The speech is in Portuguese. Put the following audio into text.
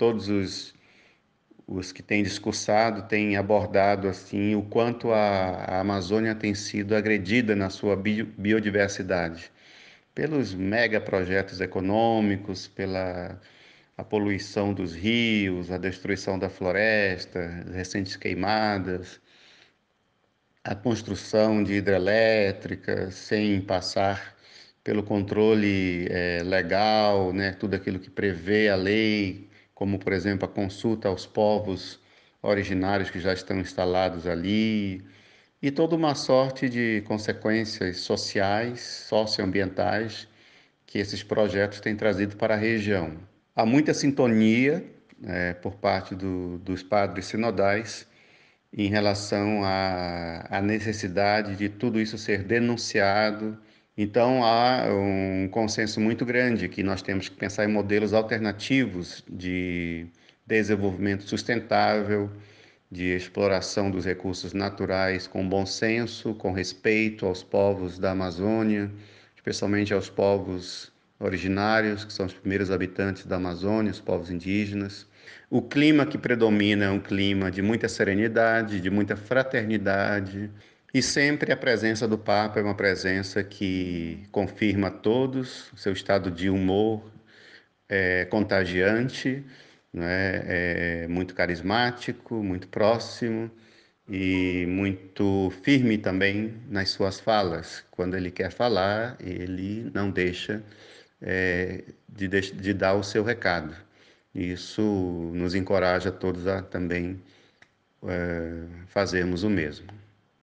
todos os, os que têm discursado têm abordado assim o quanto a, a Amazônia tem sido agredida na sua bio, biodiversidade pelos megaprojetos econômicos, pela a poluição dos rios, a destruição da floresta, recentes queimadas, a construção de hidrelétricas sem passar pelo controle é, legal, né, tudo aquilo que prevê a lei, como, por exemplo, a consulta aos povos originários que já estão instalados ali, e toda uma sorte de consequências sociais, socioambientais que esses projetos têm trazido para a região. Há muita sintonia é, por parte do, dos padres sinodais em relação à, à necessidade de tudo isso ser denunciado então, há um consenso muito grande que nós temos que pensar em modelos alternativos de desenvolvimento sustentável, de exploração dos recursos naturais com bom senso, com respeito aos povos da Amazônia, especialmente aos povos originários, que são os primeiros habitantes da Amazônia, os povos indígenas. O clima que predomina é um clima de muita serenidade, de muita fraternidade, e sempre a presença do Papa é uma presença que confirma a todos o seu estado de humor é, contagiante, né? é, muito carismático, muito próximo e muito firme também nas suas falas. Quando ele quer falar, ele não deixa é, de, de, dar o seu recado. Isso nos encoraja todos a também é, fazermos o mesmo.